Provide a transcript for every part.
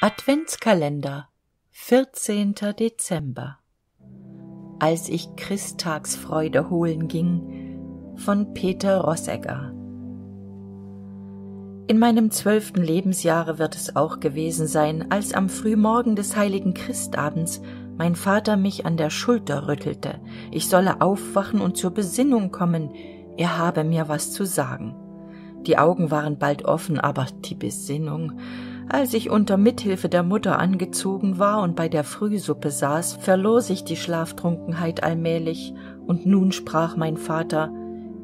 Adventskalender 14. Dezember Als ich Christtagsfreude holen ging von Peter Rossegger In meinem zwölften Lebensjahre wird es auch gewesen sein, als am Frühmorgen des heiligen Christabends mein Vater mich an der Schulter rüttelte, ich solle aufwachen und zur Besinnung kommen, er habe mir was zu sagen. Die Augen waren bald offen, aber die Besinnung, als ich unter Mithilfe der Mutter angezogen war und bei der Frühsuppe saß, verlor sich die Schlaftrunkenheit allmählich, und nun sprach mein Vater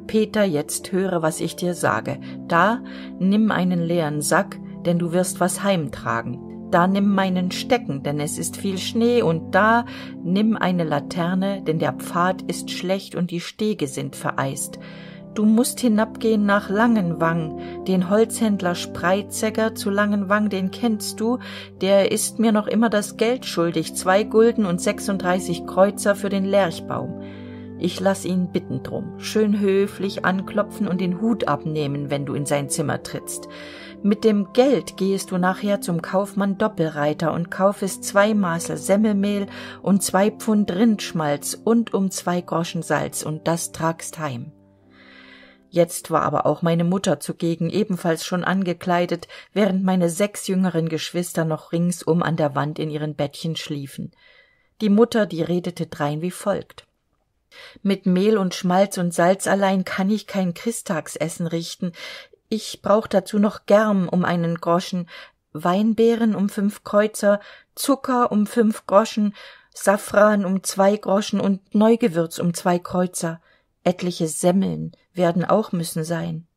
Peter, jetzt höre, was ich dir sage. Da nimm einen leeren Sack, denn du wirst was heimtragen. Da nimm meinen Stecken, denn es ist viel Schnee, und da nimm eine Laterne, denn der Pfad ist schlecht und die Stege sind vereist. Du musst hinabgehen nach Langenwang, den Holzhändler Spreizäcker zu Langenwang, den kennst du, der ist mir noch immer das Geld schuldig, zwei Gulden und 36 Kreuzer für den Lerchbaum. Ich lass ihn bitten drum, schön höflich anklopfen und den Hut abnehmen, wenn du in sein Zimmer trittst. Mit dem Geld gehest du nachher zum Kaufmann Doppelreiter und kaufest zwei Maßel Semmelmehl und zwei Pfund Rindschmalz und um zwei Groschen Salz und das tragst heim jetzt war aber auch meine mutter zugegen ebenfalls schon angekleidet während meine sechs jüngeren geschwister noch ringsum an der wand in ihren bettchen schliefen die mutter die redete drein wie folgt mit mehl und schmalz und salz allein kann ich kein christtagsessen richten ich brauch dazu noch germ um einen groschen weinbeeren um fünf kreuzer zucker um fünf groschen safran um zwei groschen und neugewürz um zwei kreuzer etliche semmeln werden auch müssen sein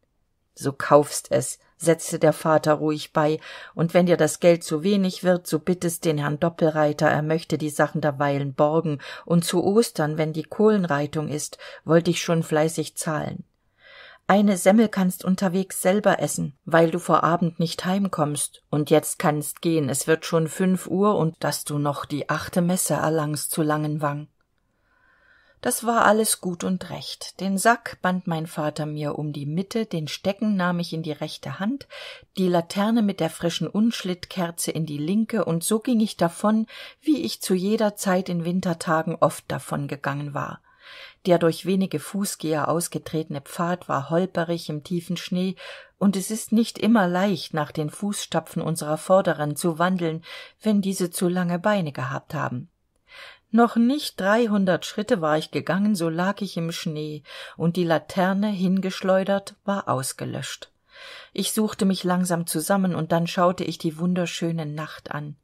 so kaufst es setzte der vater ruhig bei und wenn dir das geld zu wenig wird so bittest den herrn doppelreiter er möchte die sachen derweilen borgen und zu ostern wenn die kohlenreitung ist wollte ich schon fleißig zahlen eine semmel kannst unterwegs selber essen weil du vor abend nicht heimkommst und jetzt kannst gehen, es wird schon fünf uhr und dass du noch die achte messe erlangst zu langenwang das war alles gut und recht den sack band mein vater mir um die mitte den stecken nahm ich in die rechte hand die laterne mit der frischen unschlittkerze in die linke und so ging ich davon wie ich zu jeder zeit in wintertagen oft davongegangen war der durch wenige fußgeher ausgetretene pfad war holperig im tiefen schnee und es ist nicht immer leicht nach den fußstapfen unserer vorderen zu wandeln wenn diese zu lange beine gehabt haben noch nicht dreihundert schritte war ich gegangen so lag ich im schnee und die laterne hingeschleudert war ausgelöscht ich suchte mich langsam zusammen und dann schaute ich die wunderschöne nacht an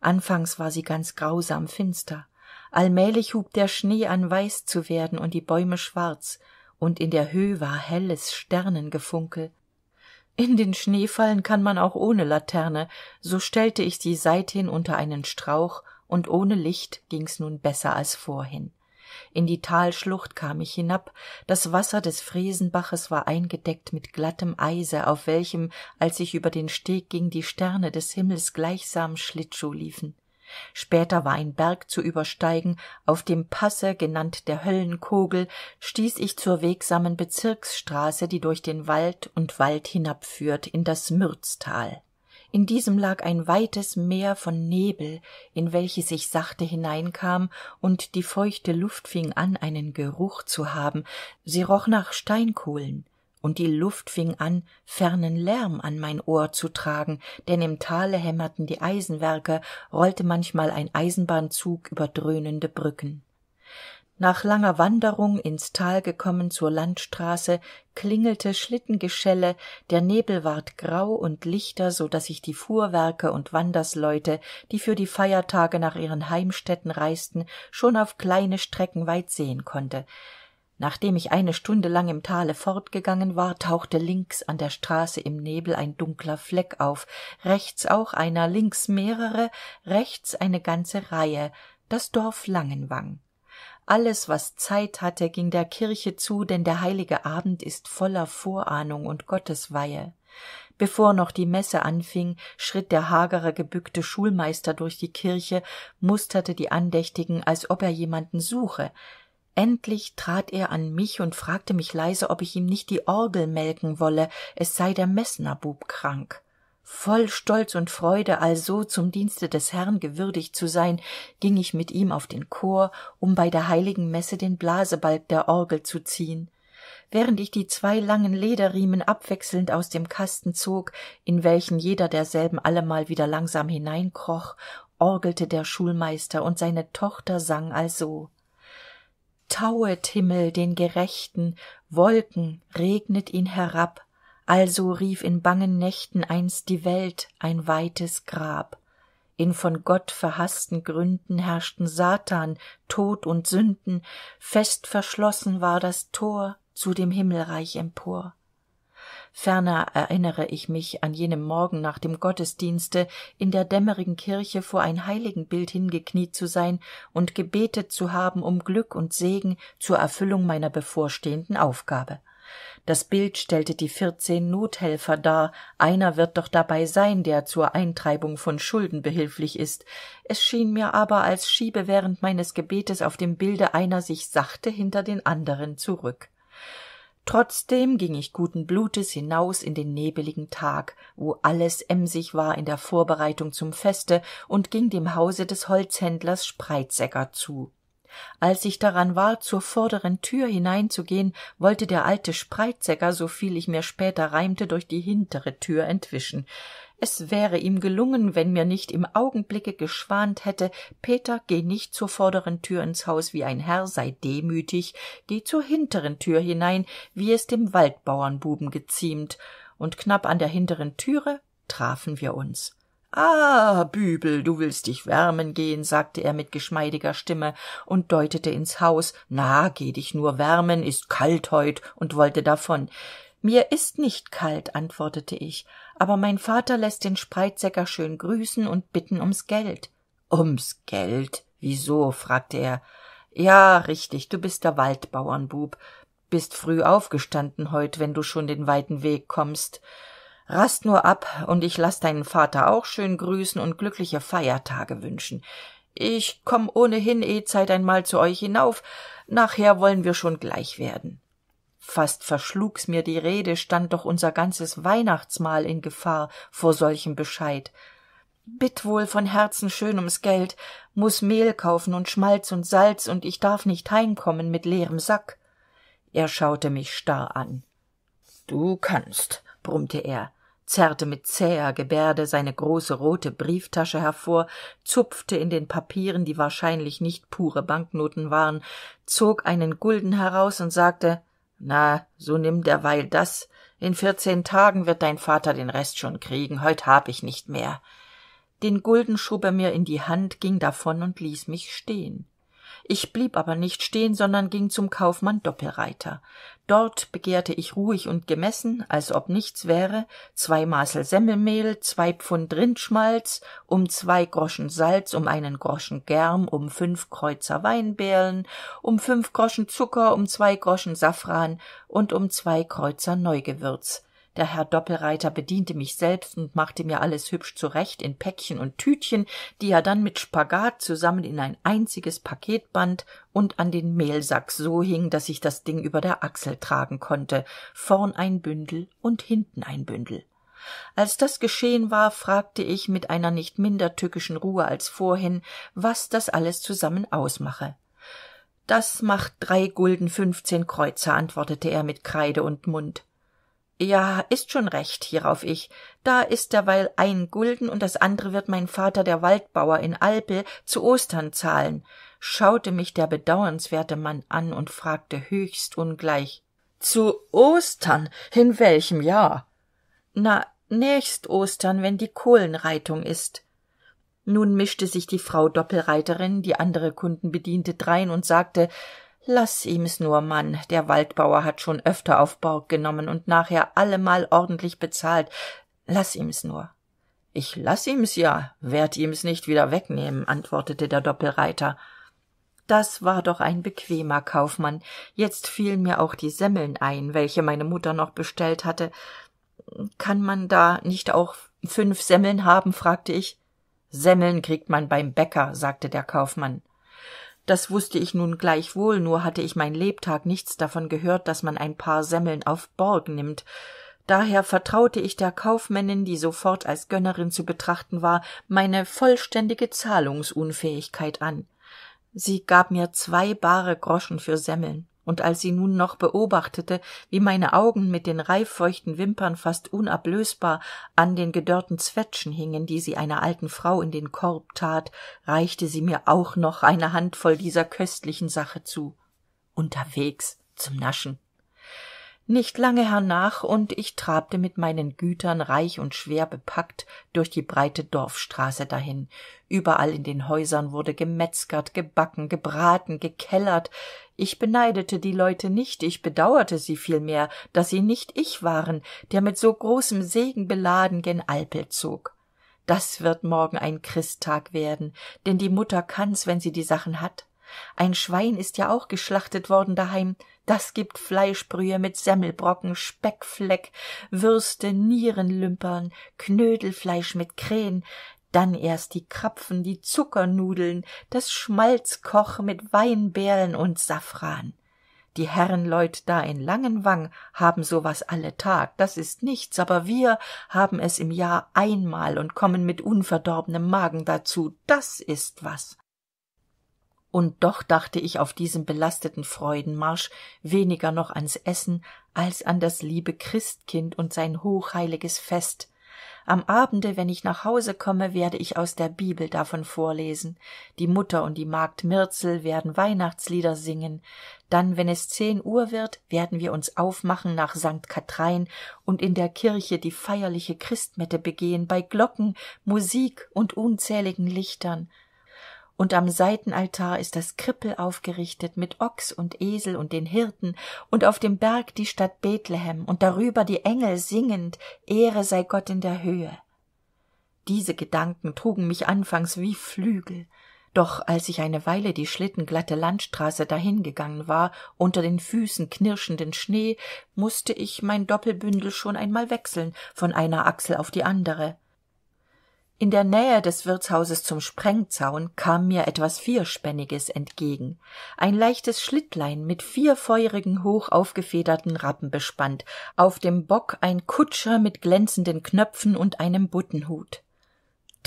anfangs war sie ganz grausam finster allmählich hub der schnee an weiß zu werden und die bäume schwarz und in der höh war helles sternengefunkel in den schnee fallen kann man auch ohne laterne so stellte ich sie seithin unter einen strauch und ohne licht ging's nun besser als vorhin in die talschlucht kam ich hinab das wasser des fresenbaches war eingedeckt mit glattem eise auf welchem als ich über den steg ging die sterne des himmels gleichsam schlittschuh liefen später war ein berg zu übersteigen auf dem passe genannt der höllenkogel stieß ich zur wegsamen bezirksstraße die durch den wald und wald hinabführt in das mürztal in diesem lag ein weites meer von nebel in welches ich sachte hineinkam und die feuchte luft fing an einen geruch zu haben sie roch nach steinkohlen und die luft fing an fernen lärm an mein ohr zu tragen denn im tale hämmerten die eisenwerke rollte manchmal ein eisenbahnzug über dröhnende brücken nach langer wanderung ins tal gekommen zur landstraße klingelte schlittengeschelle der nebel ward grau und lichter so daß ich die fuhrwerke und wandersleute die für die feiertage nach ihren heimstätten reisten schon auf kleine strecken weit sehen konnte nachdem ich eine stunde lang im tale fortgegangen war tauchte links an der straße im nebel ein dunkler fleck auf rechts auch einer links mehrere rechts eine ganze reihe das dorf langenwang alles was zeit hatte ging der kirche zu denn der heilige abend ist voller vorahnung und gottesweihe bevor noch die messe anfing schritt der hagere gebückte schulmeister durch die kirche musterte die andächtigen als ob er jemanden suche endlich trat er an mich und fragte mich leise ob ich ihm nicht die orgel melken wolle es sei der Messnerbub krank voll stolz und freude also zum dienste des herrn gewürdigt zu sein ging ich mit ihm auf den chor um bei der heiligen messe den blasebalg der orgel zu ziehen während ich die zwei langen lederriemen abwechselnd aus dem kasten zog in welchen jeder derselben allemal wieder langsam hineinkroch orgelte der schulmeister und seine tochter sang also tauet himmel den gerechten wolken regnet ihn herab also rief in bangen nächten einst die welt ein weites grab in von gott verhaßten gründen herrschten satan tod und sünden fest verschlossen war das tor zu dem himmelreich empor ferner erinnere ich mich an jenem morgen nach dem gottesdienste in der dämmerigen kirche vor ein heiligenbild hingekniet zu sein und gebetet zu haben um glück und segen zur erfüllung meiner bevorstehenden aufgabe das bild stellte die vierzehn nothelfer dar einer wird doch dabei sein der zur eintreibung von schulden behilflich ist es schien mir aber als schiebe während meines gebetes auf dem bilde einer sich sachte hinter den anderen zurück trotzdem ging ich guten blutes hinaus in den nebeligen tag wo alles emsig war in der vorbereitung zum feste und ging dem hause des holzhändlers spreizegger zu als ich daran war zur vorderen tür hineinzugehen wollte der alte spreizegger soviel ich mir später reimte durch die hintere tür entwischen es wäre ihm gelungen wenn mir nicht im augenblicke geschwant hätte peter geh nicht zur vorderen tür ins haus wie ein herr sei demütig geh zur hinteren tür hinein wie es dem waldbauernbuben geziemt und knapp an der hinteren türe trafen wir uns ah bübel du willst dich wärmen gehen sagte er mit geschmeidiger stimme und deutete ins haus na geh dich nur wärmen ist kalt heut und wollte davon mir ist nicht kalt antwortete ich aber mein vater lässt den spreizäcker schön grüßen und bitten ums geld ums geld wieso fragte er ja richtig du bist der waldbauernbub bist früh aufgestanden heut wenn du schon den weiten weg kommst rast nur ab und ich laß deinen vater auch schön grüßen und glückliche feiertage wünschen ich komm ohnehin eh zeit einmal zu euch hinauf nachher wollen wir schon gleich werden fast verschlug's mir die rede stand doch unser ganzes weihnachtsmahl in gefahr vor solchem bescheid bitt wohl von herzen schön ums geld muß mehl kaufen und schmalz und salz und ich darf nicht heimkommen mit leerem sack er schaute mich starr an du kannst brummte er zerrte mit zäher gebärde seine große rote brieftasche hervor zupfte in den papieren die wahrscheinlich nicht pure banknoten waren zog einen gulden heraus und sagte na so nimm derweil das in vierzehn tagen wird dein vater den rest schon kriegen heut hab ich nicht mehr den gulden schob er mir in die hand ging davon und ließ mich stehen ich blieb aber nicht stehen sondern ging zum kaufmann doppelreiter dort begehrte ich ruhig und gemessen als ob nichts wäre zwei maßel semmelmehl zwei pfund rindschmalz um zwei groschen salz um einen groschen germ um fünf kreuzer weinbeeren um fünf groschen zucker um zwei groschen safran und um zwei kreuzer Neugewürz der herr doppelreiter bediente mich selbst und machte mir alles hübsch zurecht in päckchen und tütchen die er dann mit spagat zusammen in ein einziges paket band und an den mehlsack so hing daß ich das ding über der achsel tragen konnte vorn ein bündel und hinten ein bündel als das geschehen war fragte ich mit einer nicht minder tückischen ruhe als vorhin was das alles zusammen ausmache das macht drei gulden fünfzehn kreuzer antwortete er mit kreide und mund ja ist schon recht hierauf ich da ist derweil ein gulden und das andere wird mein vater der waldbauer in alpe zu ostern zahlen schaute mich der bedauernswerte mann an und fragte höchst ungleich zu ostern in welchem jahr na nächst ostern wenn die kohlenreitung ist nun mischte sich die frau doppelreiterin die andere kunden bediente drein und sagte Lass ihm's nur mann der waldbauer hat schon öfter auf borg genommen und nachher allemal ordentlich bezahlt Lass ihm's nur ich lass ihm's ja werd ihm's nicht wieder wegnehmen antwortete der doppelreiter das war doch ein bequemer kaufmann jetzt fielen mir auch die semmeln ein welche meine mutter noch bestellt hatte kann man da nicht auch fünf semmeln haben fragte ich semmeln kriegt man beim bäcker sagte der kaufmann das wußte ich nun gleichwohl nur hatte ich mein lebtag nichts davon gehört daß man ein paar semmeln auf borg nimmt daher vertraute ich der kaufmännin die sofort als gönnerin zu betrachten war meine vollständige zahlungsunfähigkeit an sie gab mir zwei bare groschen für semmeln und als sie nun noch beobachtete wie meine augen mit den reifeuchten wimpern fast unablösbar an den gedörrten Zwetschen hingen die sie einer alten frau in den korb tat, reichte sie mir auch noch eine handvoll dieser köstlichen sache zu unterwegs zum naschen nicht lange hernach und ich trabte mit meinen gütern reich und schwer bepackt durch die breite dorfstraße dahin überall in den häusern wurde gemetzgert gebacken gebraten gekellert ich beneidete die leute nicht ich bedauerte sie vielmehr daß sie nicht ich waren der mit so großem segen beladen gen Alpel zog das wird morgen ein christtag werden denn die mutter kann's wenn sie die sachen hat ein schwein ist ja auch geschlachtet worden daheim das gibt fleischbrühe mit semmelbrocken speckfleck würste nierenlümpern knödelfleisch mit krähen dann erst die krapfen die zuckernudeln das schmalzkoch mit weinbeerlen und safran die herrenleut da in langenwang haben sowas alle tag das ist nichts aber wir haben es im jahr einmal und kommen mit unverdorbenem magen dazu das ist was und doch dachte ich auf diesem belasteten freudenmarsch weniger noch ans essen als an das liebe christkind und sein hochheiliges fest am abende wenn ich nach hause komme werde ich aus der bibel davon vorlesen die mutter und die magd mirzel werden weihnachtslieder singen dann wenn es zehn uhr wird werden wir uns aufmachen nach st kathrein und in der kirche die feierliche christmette begehen bei glocken musik und unzähligen lichtern und am seitenaltar ist das krippel aufgerichtet mit ochs und esel und den hirten und auf dem berg die stadt bethlehem und darüber die engel singend ehre sei gott in der höhe diese gedanken trugen mich anfangs wie flügel doch als ich eine weile die schlittenglatte landstraße dahingegangen war unter den füßen knirschenden schnee mußte ich mein doppelbündel schon einmal wechseln von einer achsel auf die andere in der nähe des wirtshauses zum sprengzaun kam mir etwas vierspänniges entgegen ein leichtes schlittlein mit vier feurigen hoch aufgefederten rappen bespannt auf dem bock ein kutscher mit glänzenden knöpfen und einem buttenhut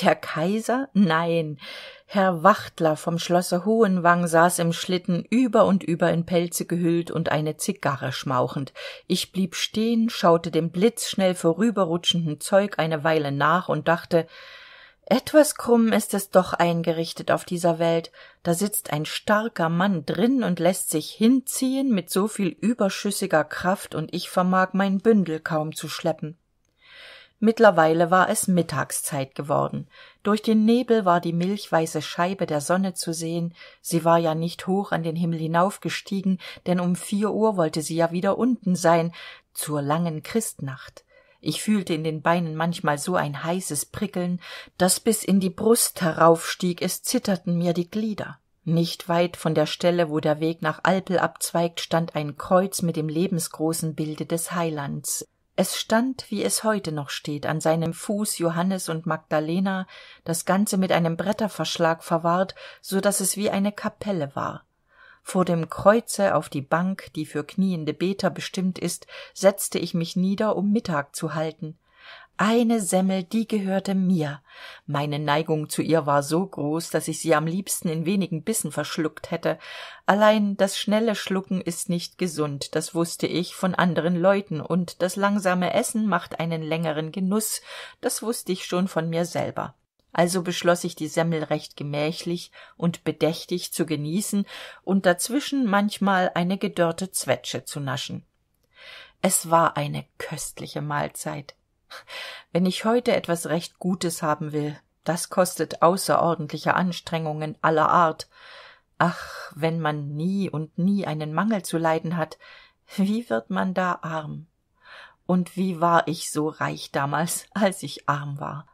der kaiser nein herr wachtler vom schlosse hohenwang saß im schlitten über und über in pelze gehüllt und eine zigarre schmauchend ich blieb stehen, schaute dem blitzschnell vorüberrutschenden zeug eine weile nach und dachte etwas krumm ist es doch eingerichtet auf dieser welt da sitzt ein starker mann drin und lässt sich hinziehen mit so viel überschüssiger kraft und ich vermag mein bündel kaum zu schleppen mittlerweile war es mittagszeit geworden durch den nebel war die milchweiße scheibe der sonne zu sehen sie war ja nicht hoch an den himmel hinaufgestiegen denn um vier uhr wollte sie ja wieder unten sein zur langen christnacht ich fühlte in den beinen manchmal so ein heißes Prickeln, das bis in die Brust heraufstieg, es zitterten mir die Glieder. Nicht weit von der Stelle, wo der Weg nach Alpel abzweigt, stand ein Kreuz mit dem lebensgroßen Bilde des Heilands. Es stand, wie es heute noch steht, an seinem Fuß Johannes und Magdalena, das Ganze mit einem Bretterverschlag verwahrt, so daß es wie eine Kapelle war vor dem kreuze auf die bank die für kniende beter bestimmt ist setzte ich mich nieder um mittag zu halten eine semmel die gehörte mir meine neigung zu ihr war so groß daß ich sie am liebsten in wenigen bissen verschluckt hätte allein das schnelle schlucken ist nicht gesund das wusste ich von anderen leuten und das langsame essen macht einen längeren Genuss, das wusste ich schon von mir selber also beschloss ich die semmel recht gemächlich und bedächtig zu genießen und dazwischen manchmal eine gedörrte zwetsche zu naschen es war eine köstliche mahlzeit wenn ich heute etwas recht gutes haben will das kostet außerordentliche anstrengungen aller art ach wenn man nie und nie einen mangel zu leiden hat wie wird man da arm und wie war ich so reich damals als ich arm war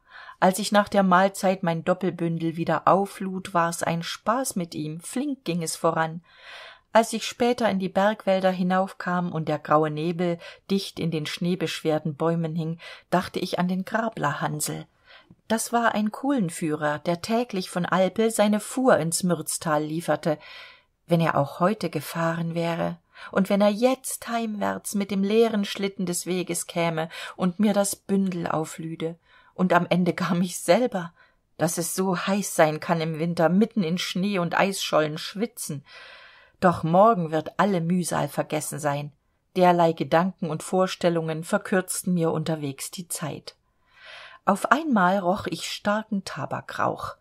als ich nach der mahlzeit mein doppelbündel wieder auflud war's ein spaß mit ihm flink ging es voran als ich später in die bergwälder hinaufkam und der graue nebel dicht in den schneebeschwerten bäumen hing dachte ich an den grabler hansl das war ein kohlenführer der täglich von alpl seine fuhr ins mürztal lieferte wenn er auch heute gefahren wäre und wenn er jetzt heimwärts mit dem leeren schlitten des weges käme und mir das bündel auflüde und am ende gar mich selber daß es so heiß sein kann im winter mitten in schnee und eisschollen schwitzen doch morgen wird alle mühsal vergessen sein derlei gedanken und vorstellungen verkürzten mir unterwegs die zeit auf einmal roch ich starken tabakrauch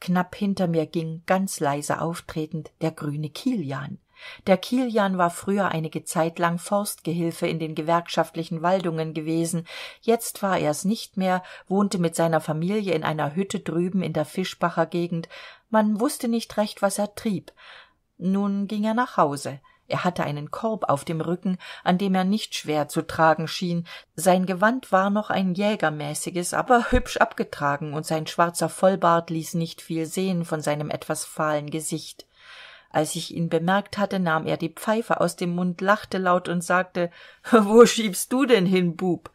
knapp hinter mir ging ganz leise auftretend der grüne kilian der kilian war früher einige zeit lang forstgehilfe in den gewerkschaftlichen waldungen gewesen jetzt war er's nicht mehr wohnte mit seiner familie in einer hütte drüben in der fischbacher gegend man wußte nicht recht was er trieb nun ging er nach hause er hatte einen korb auf dem rücken an dem er nicht schwer zu tragen schien sein gewand war noch ein jägermäßiges aber hübsch abgetragen und sein schwarzer vollbart ließ nicht viel sehen von seinem etwas fahlen gesicht als ich ihn bemerkt hatte nahm er die pfeife aus dem mund lachte laut und sagte wo schiebst du denn hin bub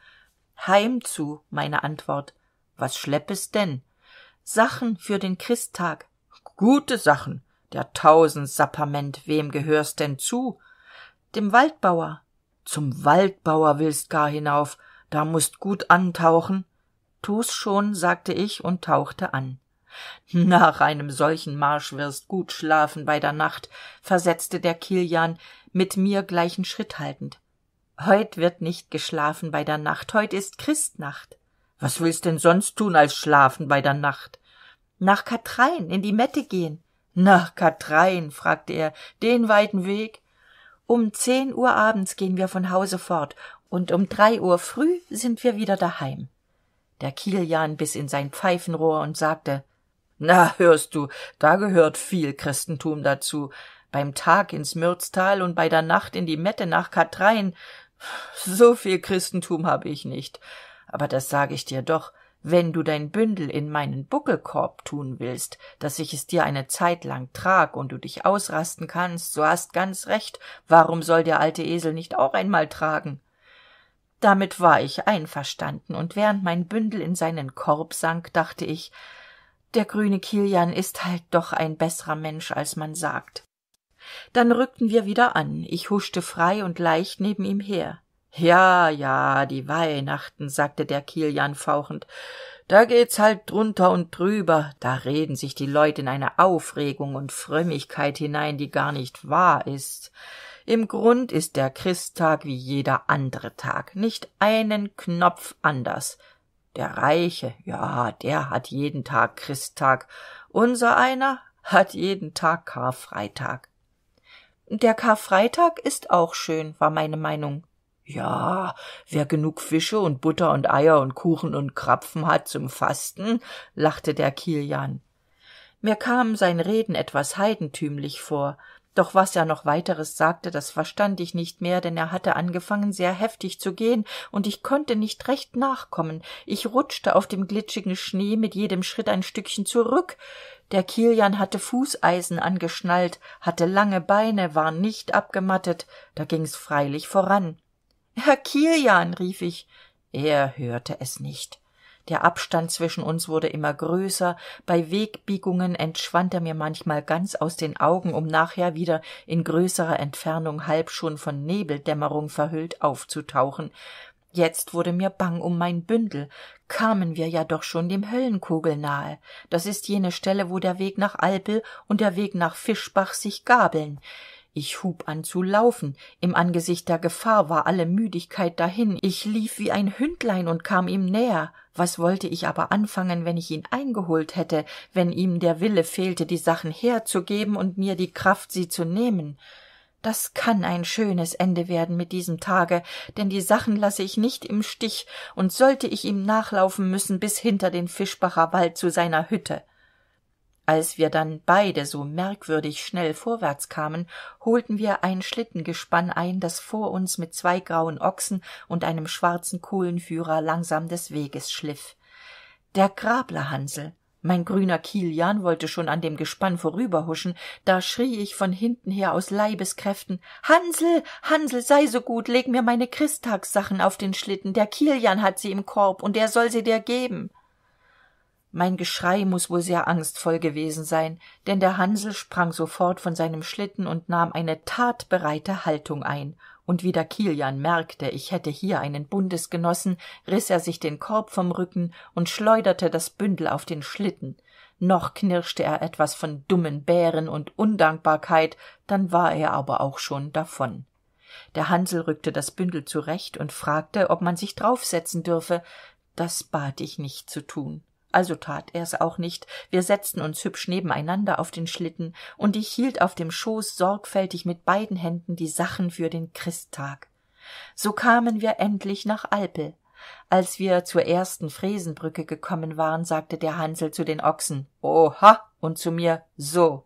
»Heim zu«, meine antwort was schleppest denn sachen für den christtag gute sachen der tausendsapperment wem gehörst denn zu dem waldbauer zum waldbauer willst gar hinauf da musst gut antauchen tu's schon sagte ich und tauchte an nach einem solchen marsch wirst gut schlafen bei der nacht versetzte der kilian mit mir gleichen schritt haltend heut wird nicht geschlafen bei der nacht heut ist christnacht was willst denn sonst tun als schlafen bei der nacht nach kathrein in die mette gehen nach kathrein fragte er den weiten weg um zehn uhr abends gehen wir von hause fort und um drei uhr früh sind wir wieder daheim der kilian biß in sein pfeifenrohr und sagte na, hörst du, da gehört viel Christentum dazu. Beim Tag ins Mürztal und bei der Nacht in die Mette nach Katrein. So viel Christentum habe ich nicht. Aber das sage ich dir doch, wenn du dein Bündel in meinen Buckelkorb tun willst, dass ich es dir eine Zeit lang trag und du dich ausrasten kannst, so hast ganz recht, warum soll der alte Esel nicht auch einmal tragen? Damit war ich einverstanden, und während mein Bündel in seinen Korb sank, dachte ich, der grüne kilian ist halt doch ein besserer mensch als man sagt dann rückten wir wieder an ich huschte frei und leicht neben ihm her ja ja die weihnachten sagte der kilian fauchend da geht's halt drunter und drüber da reden sich die Leute in eine aufregung und frömmigkeit hinein die gar nicht wahr ist im grund ist der christtag wie jeder andere tag nicht einen knopf anders der reiche ja der hat jeden tag christtag unser einer hat jeden tag karfreitag der karfreitag ist auch schön war meine meinung ja wer genug fische und butter und eier und kuchen und krapfen hat zum fasten lachte der kilian mir kamen sein reden etwas heidentümlich vor doch was er noch weiteres sagte das verstand ich nicht mehr denn er hatte angefangen sehr heftig zu gehen und ich konnte nicht recht nachkommen ich rutschte auf dem glitschigen schnee mit jedem schritt ein stückchen zurück der kilian hatte fußeisen angeschnallt hatte lange beine war nicht abgemattet da ging's freilich voran herr kilian rief ich er hörte es nicht der abstand zwischen uns wurde immer größer bei wegbiegungen entschwand er mir manchmal ganz aus den augen um nachher wieder in größerer entfernung halb schon von nebeldämmerung verhüllt aufzutauchen jetzt wurde mir bang um mein bündel kamen wir ja doch schon dem Höllenkugel nahe das ist jene stelle wo der weg nach alpel und der weg nach fischbach sich gabeln ich hub an zu laufen. Im Angesicht der Gefahr war alle Müdigkeit dahin. Ich lief wie ein Hündlein und kam ihm näher was wollte ich aber anfangen wenn ich ihn eingeholt hätte wenn ihm der wille fehlte die sachen herzugeben und mir die kraft sie zu nehmen das kann ein schönes ende werden mit diesem tage denn die sachen lasse ich nicht im stich und sollte ich ihm nachlaufen müssen bis hinter den fischbacher wald zu seiner hütte als wir dann beide so merkwürdig schnell vorwärts kamen holten wir ein schlittengespann ein das vor uns mit zwei grauen ochsen und einem schwarzen kohlenführer langsam des weges schliff der grablerhansl mein grüner kilian wollte schon an dem gespann vorüberhuschen da schrie ich von hinten her aus leibeskräften Hansel, Hansel, sei so gut leg mir meine christtagssachen auf den schlitten der kilian hat sie im korb und er soll sie dir geben mein geschrei muß wohl sehr angstvoll gewesen sein denn der hansl sprang sofort von seinem schlitten und nahm eine tatbereite haltung ein und wie der kilian merkte ich hätte hier einen bundesgenossen riß er sich den korb vom rücken und schleuderte das bündel auf den schlitten noch knirschte er etwas von dummen bären und undankbarkeit dann war er aber auch schon davon der hansl rückte das bündel zurecht und fragte ob man sich draufsetzen dürfe das bat ich nicht zu tun also tat er's auch nicht wir setzten uns hübsch nebeneinander auf den schlitten und ich hielt auf dem schoß sorgfältig mit beiden händen die sachen für den christtag so kamen wir endlich nach alpel als wir zur ersten fresenbrücke gekommen waren sagte der hansl zu den ochsen oha und zu mir so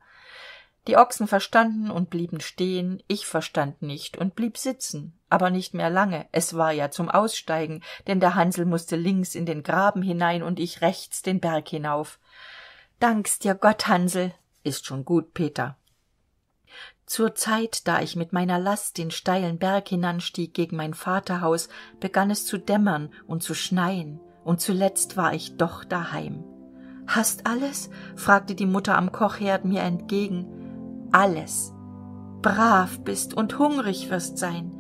die ochsen verstanden und blieben stehen ich verstand nicht und blieb sitzen aber nicht mehr lange es war ja zum aussteigen denn der hansl mußte links in den graben hinein und ich rechts den berg hinauf dank's dir gott hansl ist schon gut peter zur zeit da ich mit meiner last den steilen berg hinanstieg gegen mein vaterhaus begann es zu dämmern und zu schneien und zuletzt war ich doch daheim hast alles fragte die mutter am kochherd mir entgegen alles. Brav bist und hungrig wirst sein.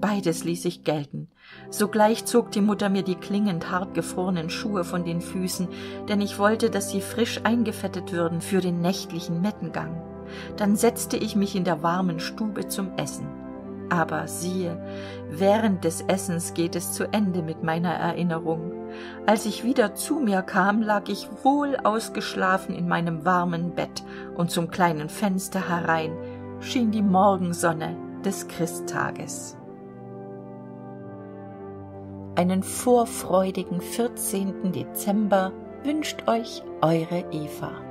Beides ließ ich gelten. Sogleich zog die Mutter mir die klingend hart gefrorenen Schuhe von den Füßen, denn ich wollte, dass sie frisch eingefettet würden für den nächtlichen Mettengang. Dann setzte ich mich in der warmen Stube zum Essen. Aber siehe, während des Essens geht es zu Ende mit meiner Erinnerung. Als ich wieder zu mir kam, lag ich wohl ausgeschlafen in meinem warmen Bett und zum kleinen Fenster herein schien die Morgensonne des Christtages. Einen vorfreudigen 14. Dezember wünscht euch eure Eva.